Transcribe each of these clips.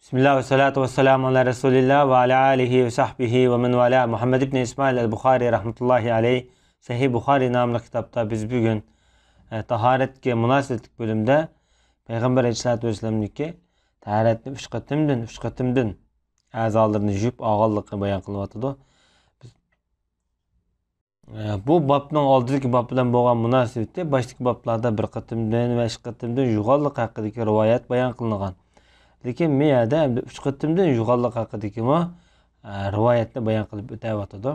Bismillah ve salatu ve selamu ala Resulillah ve ala alihi ve sahbihi ve men vela Muhammed İbni İsmail el-Bukhari rahmetullahi aleyh Sahih Bukhari namlı kitapta biz bugün e, taharetke баян lekin miyada uch endi uch qitimdan yo'g'onlik haqidagima e, rivoyatni bayon qilib o'tayotdi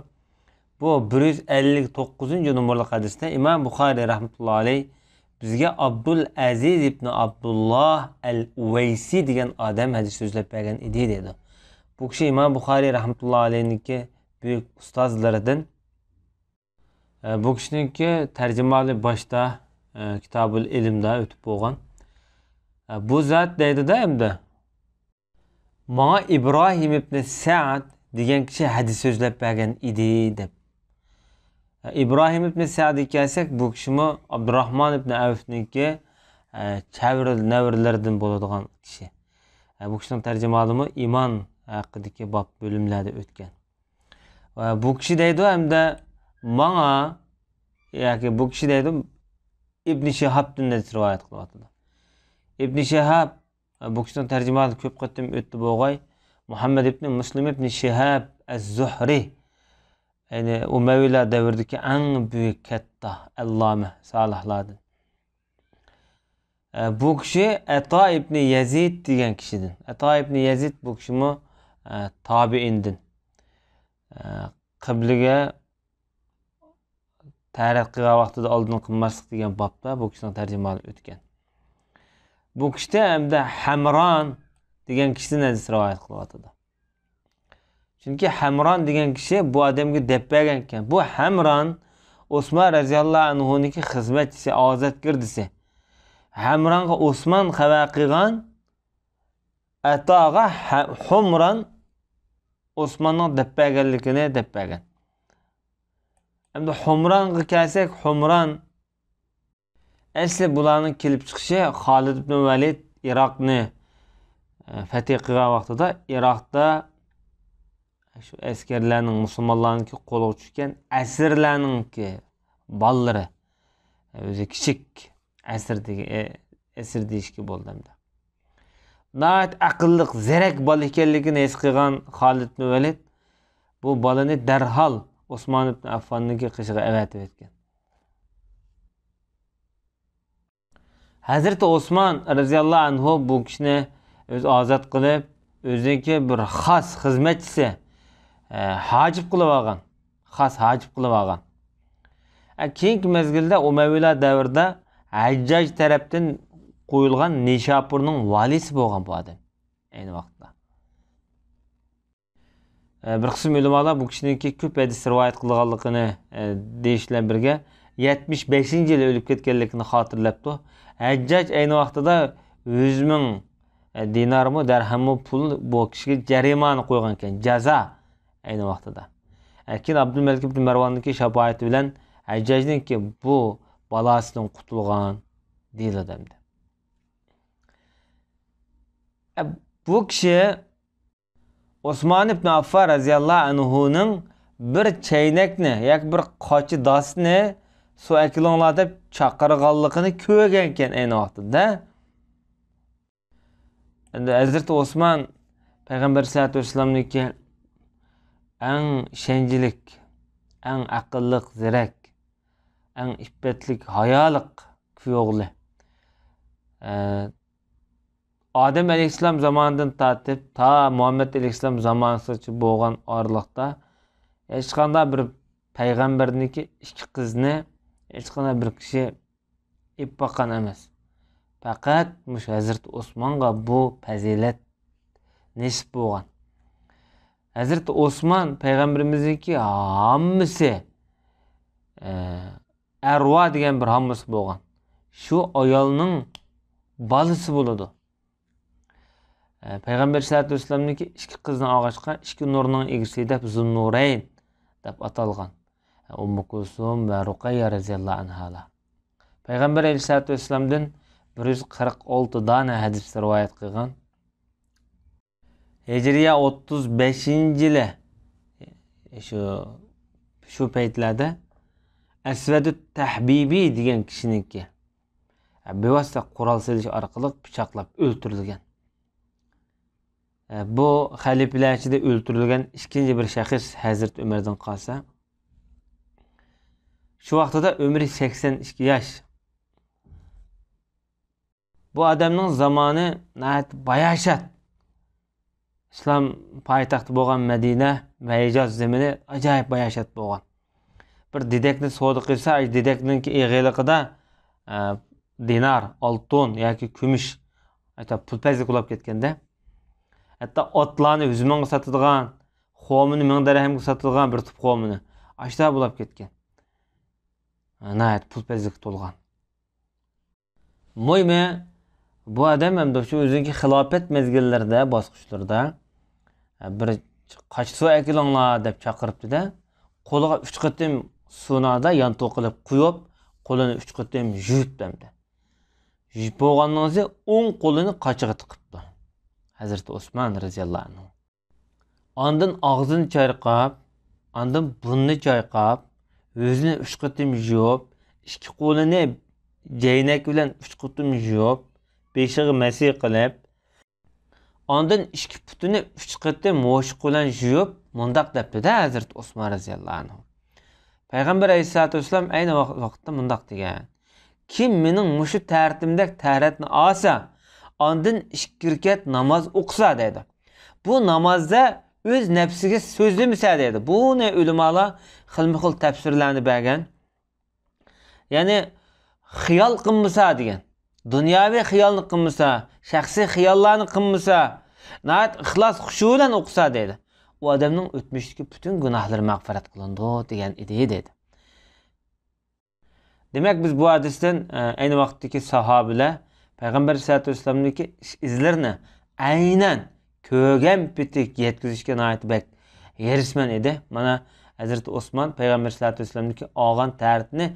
bu bir yuz ellik to'qqizinchi nomerli hadisda imom buxoriy rahmatullohi alayh bizga abdul aziz ibn abdulloh al uvaysi degan odam hadis so'zlab bergan edi dedi bu kishi imom buxoriy rahmatullohi alayhniki buyuk ustozlaridan e, bu kishiniki tarjimali boshda e, kitobul ilmda o'tib bo'lgan bu zot deydida endi Ma İbrahim ibn Sa'd degan kişi hadis so'zlab bergan edi deb. E, Ibrohim ibn Sa'dga kelsak, bu kishimi Abdurahmon ibn Avfniki e, chavril navrlardan bo'ladigan kişi. E, bu kishining tarjimalimi iymon haqidagi bob bo'limlarda bölümlerde ötken. bu kishi deydi de menga yoki bu kishi deydi Ibn Shihobdan rivoyat qilyapti. Ibn Şehab bu kishidan tarjimasi ko'p qatim o'tdi bo'g'oy muhammad ibn muslim ibn shihab az zuhriy ya'ni umaviylar davridagi eng buyuk katta alloma solihlardan bu kishi ato ibn yazid degan kishidan ato ibn yazid bu kishimi tobiindin qibliga tarix qilgan vaqtida oldin qilmaslik degan bobda bu kishini tarjimoni o'tgan bu kishida hamda hamron degan kishini hadis rivoyat qilyotdi chunki hamron degan kishi bu odamga deb bergan ekan bu hamron usmon roziyallohu anhuniki xizmatchisi ozodgir desa hamronga usmon xabar qilgan atoga humron usmonni deb berganligini deb bergan endi humronga kelsak humron asli bularning kelib chiqishi Халид ibn valid iroqni fatih qilgan vaqtida iroqda shu askarlarning musulmonlarniki qo'liga tushgan asirlarninki өзі o'zi kichik asir degan asir deyishga zerak bola ekanligini qilgan ibn valid bu bolani darhol usmon ibn affonniki Хәзірт Осман Разиялла Анху бұл кішіні өз азат қылып, өзінке бір хас қызметісі хачып қылып аған. Қас хачып қылып аған. Кейінк мәзгілді Омәуіла дәуірді Әджаж тәрептін қойылған Нешапырның валесі болған бұлады. Әйні вақытта. Бір қысым өлім бұл кішінің көп әдісі рвайт қылығалықыны дейшілен бірге 75 yili o'lib ketganligini xotirlabdi hajjaj ayni vaqtida yuz ming e, dinarmi darhammi pul bu kishiga jarimani qo'ygan ekan jaza ayni vaqtida e, keyin abdulmalik ibn marvonniki shafoati bilan hajjajniki bu balosidan qutulgan deyiladi e, bu kishi Osman ibn affan roziyallohu anhuning bir chaynakni yoki bir qochi dostni su ekilonlar deb chaqirganligini ko'rgan ekan ayni vaqtida endi Осман usmon payg'ambar sallallohu alayhi vasallamniki ang ishonchlik ang aqlliq zirak ang ippatlik hayoliq kuyovli odam alayhissalom zamonidan tortib to muhammad alayhissalom zamonigacha bo'lgan oraliqda hech qanday bir ешқандай бір кісі еп баққан емес пәкәт мүш әзірт османға бұл пәзелет несіп болған әзірт осман пайғамбарымыздікі хаммысы әруа деген бір аммысы болған шу аялның балысы болады payg'ambar sallallohu alayhi vasallamniki ішкі қыздың ағашқа, ішкі нұрының егісі деп zunnurayn деп аталған. ummu kulsum va ruqayya roziyallohu anholar payg'ambar alayhisalotu vassalamdan bir yuz qirq olti dona hadis rivoyat qilgan hijriya o'ttiz beshinchi yili e, shu shu paytlarda asvadu tahbibiy degan kishiniki e, bevosita qurol silish orqali pichoqlab o'ldirilgan e, bu xalifalar ichida o'ltirilgan ikkinchi bir shaxs hazrat umardan qolsa Shu vaqtida umri 82 yosh. Bu odamning zamoni nat bayashat. Islom poytaxti bo'lgan Madina va Hijaz zamini ajoyib bayashat bo'lgan. Bir didakni savdo qilsa, didakninki eg'iligida e, dinar, oltin yoki kumush hatto pulpazga qulab ketganda hatto otlarni 100 mingga sotilgan, xomini 1000 dirhamga sotilgan bir tip xomini ashta bo'lib ketgan. наят пулпезлик толган мойме bu odam ham shu o'ziniki xilofat mezgillarida bosqichlarda bir qoch suv akilinglar deb chaqiribdida qo'liga uch qatim sunada yantoq qilib quyib qo'lini uch qatim yuvibdimdi yuvib bo'lgandan keyin o'ng qo'lini qochiga tiqibdi hazrati usmon roziyallohu anhu ondan og'zini chayqab ondan bunni chayqab yuzini uch qatim yuvib ikki qo'lini jaynak bilan uch qatim yuvib beshig'i masih qilib ondan ikki putini uch qatim mo'shq bilan yuvib mundoq debdida hazrati usmon roziyallohu anhu payg'ambar alayhisalotu vassalam ayni vaqtda mundoq degan kim mening mushu tartimda taratni olsa ondan ikki rakat namoz o'qisa dedi bu namozda o'z nafsiga so'zlamasa dedi buni ulamolar xilma xil tafsirlarni bergan ya'ni xiyol qilmasa degan dunyoviy xiyolni qilmasa shaxsiy xiyollarni qilmasa nihoyat ixlos xushu bilan o'qisa deydi u odamning o'tmishdagi bütün günahları mag'firat qilindi degan edi dedi demak biz bu hadisdan e, ayni vaqtdagi sahobalar payg'ambar sallallohu alayhi vasallamniki izlarini aynan ko'rgan bitik yetkazishga nihoyat bak yerisman edi mana hazrati usmon payg'ambar sallallohu alayhi vasallamniki olgan tartni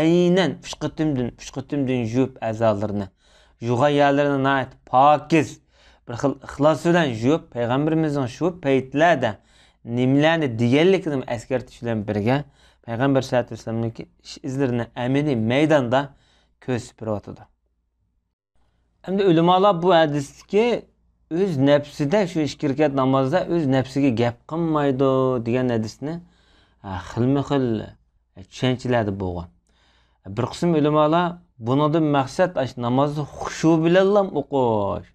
aynan pushqitimdin pushqitimdin yuvib a'zolarni yug'ayyalarni nat pokiz bir xil ixlos bilan yuvib payg'ambarimizning shu paytlarda nimlarni deganligini eskartish bilan birga payg'ambar sallallohu alayhi vasallamniki ish izlarini amini maydonda ko'z supiryotidi endi ulamolar bu hadisniki o'z nafsida shu ishkirkat namozda o'z nafsiga gap qilmaydi degan hadisni xilmi xil tushunchalarda bo'lgan bir qism ulamolar bunidan maqsad namozni xushu bilan o'qish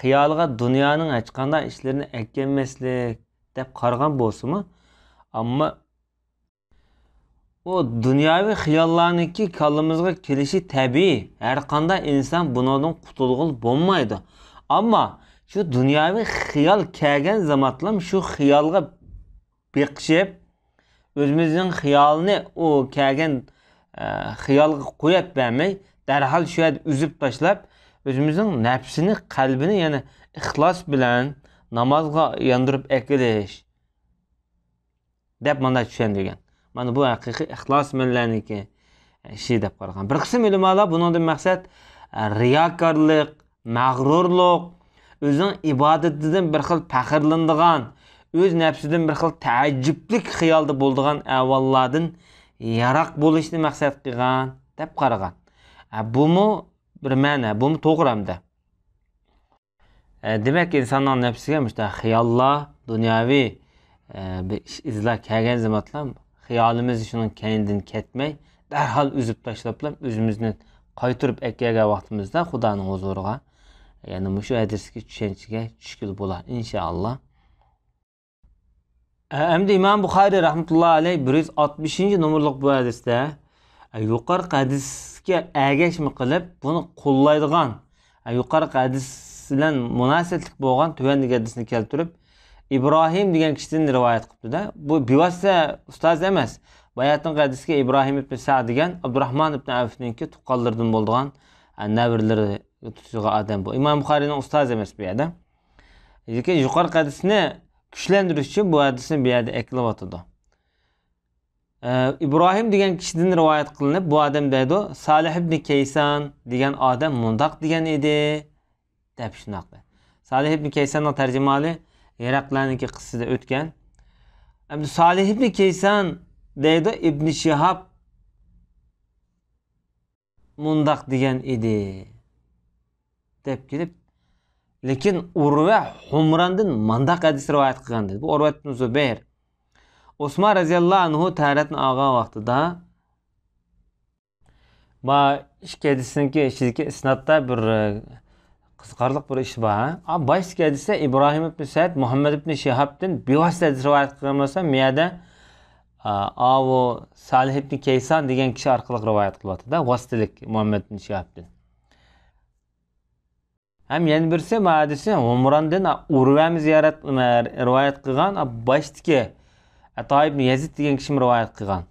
xiyoliga dunyoning hech qanday ishlarini aytganmaslik deb qaragan bo'lsinmi ammo u dunyoviy xiyollarniki kallamizga kelishi tabiiy har qanday inson bunidan qutulg'il bo'lmaydi ammo shu dunyoviy xiyol kelgan zamotlam shu xiyolga beqishib özümüzün xiyalını o kəlgən e, xiyal qoyub bəmi, dərhal şüyəd üzüb başlayıb, özümüzün nəfsini, qəlbini, yəni ixlas bilən namazğa yandırıb əkiliş. Dəb manda düşəndirgən. Mana bu həqiqi ixlas milləniki e, şey dəb qarğan. Bir qism ulumalar bunun da məqsəd e, riyakarlıq, məğrurluq, özün ibadətindən bir xil fəxirləndiğən, o'z nafsidan bir xil taajjublik xiyolda bo'ldigan avvallardan ярақ bo'lishni maqsad qilgan deb qaragan bumi bir ma'na bumi to'g'ri hamda demak insonning nafsiga mushta xiyollar dunyoviy bir ish izlab kelgan zamatlar xiyolimiz shuning kaynidan ketmay darhol uzib tashlab o'zimizni qaytirib akaga vaqtimizda xudoning huzuriga ya'ni mushu hadisga tushunchaga tushgil bo'lar inshaalloh endi imom buxariy rahmatullohi alay bir yuz oltmishinchi nomerliq bu hadisda yuqorqi hadisga agashma qilib buni qo'llaydigan yuqorqi hadis bilan munosabatlik bo'lgan tuvandagi hadisni keltirib ibrohim degan kishidan rivoyat qilibdida bu bevosita ustoz emas boyatingi hadisga ibrohim ibn sad degan abdurahmon ibn avfniki tuqqanlardan bo'lgan navrlari tutishiga odam bu imom buxoriyni ustozi emas bu yerda lekin yuqorqi hadisni kuchlantirish uchun şey bu bir yerde yerda eklayotido ee, ibrohim degan kişiden rivoyat qilinib bu odam deydi salih ibn kayson degan adam Mundak degan edi dep shunaqa salih ibn kaysonni tarjimali yaraqlarniki qissada o'tgan endi solih ibn kayson deydi İbn Şihab Mundak degan edi dep kelib lekin urva humrandin mandaq hadis rivoyat qilgan dedi bu urvat ibn zubayr usmon roziyallohu anhu taratni olgan vaqtida ma ishkadisinki ishidagi isnatda bir e, qiziqarliq bir ish bor a boshki hadisda ibrohim ibn said muhammad ibn shihabdan bevosita rivoyat qilgan bo'lsa miyada yerda avu salih ibn kayson degan kishi orqali rivoyat qilyaptida vositalik muhammad ibn shihabdan Әм яны бірсе мәдісі омыранден урвәм зиярат рivayet қылған, баштыке Әтай ибн Язид деген кішім рivayet қылған.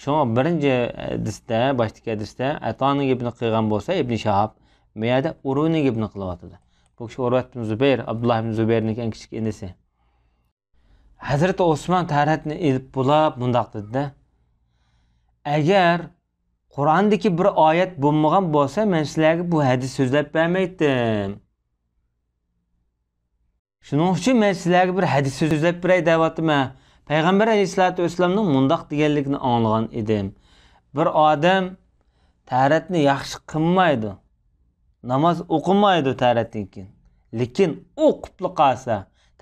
Шоңа бірінші әдісте, баштыке әдісте Әтаны ибн қылған болса, ибн Шахаб мияда Урвыны ибн қылып атыды. Бұл кіші Урват ибн Зубейр, Абдуллах ибн Зубейрнің ең кішік інісі. Hazreti Osman tarixni ilib bulab bundoq dedi. Agar qur'ondagi bir oyat bo'lmagan bo'lsa men sizlarga bu hadis so'zlab bermaydim shuning uchun men sizlarga bir hadis so'zlab beray deyapman payg'ambar alayhisalotu vassalomning mundoq deganligini anglagan edim bir odam taratni yaxshi qilmaydi namoz o'qimaydi taratdan keyin lekin o'qibli qolsa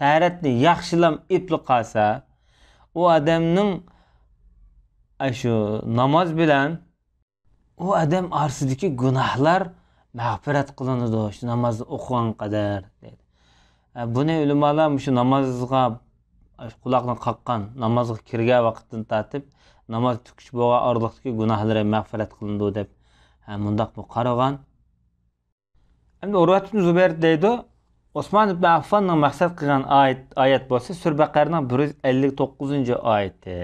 taratni yaxshilam epli qolsa u odamning shu namoz bilan E, o odam orsidagi gunohlar mag'firat qilinadi shu namozni o'qigan qadar dedi buni ulamolar shu namozga quloqni qoqqan namozga kirgan vaqtdan tortib namoz tukish bo'lgan orliqdagi gunohlari mag'firat qilindi deb mundoq qaragan endi urvat ibn zubayr deydi osmon ibn affonning maqsad qilgan oyat oyat bo'lsa sur baqarning bir yuz ellik to'qqizinchi oyati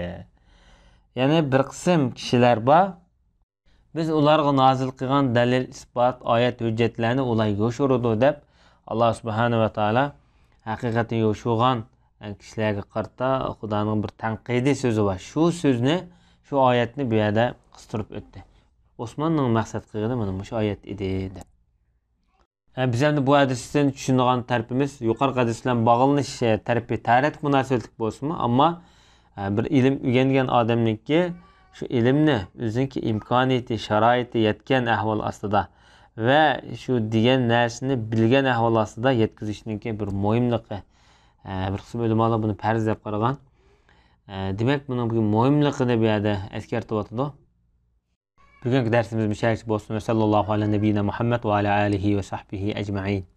ya'ni bir qism kishilar bor biz ularga nozil qilgan dalil isbot oyat hujjatlarni ular yoshirdi deb alloh subhanava taolo haqiqatni yo'shug'an kishilarga qarta xudoning bir tanqidiy so'zi bor shu so'zni shu oyatni bu yerda qistirib o'tdi usmonning maqsad qilgani mana shu oyat edi deb biz endi bu hadisdan tushungan tarifimiz yuqori hadislar bog'lanish e, tarifi tarat munosabatlik bo'lsinmi ammo e, bir ilm o'rgangan odamniki shu ilmni o'ziniki imkoniyati sharoiti yetgan ahvol ostida va shu degan narsani bilgan ahvol ostida yetkazishniki bir mo'yimliqi e, bir qism ulamolar buni farz deb qaragan e, demak buni bu mo'yimliqini bu yerda eskartib o'tadi bugungi darsimiz mushak bo'lsin sallallohu alayhi nabiyina muhammad va ala alihi va sahbihi ajmain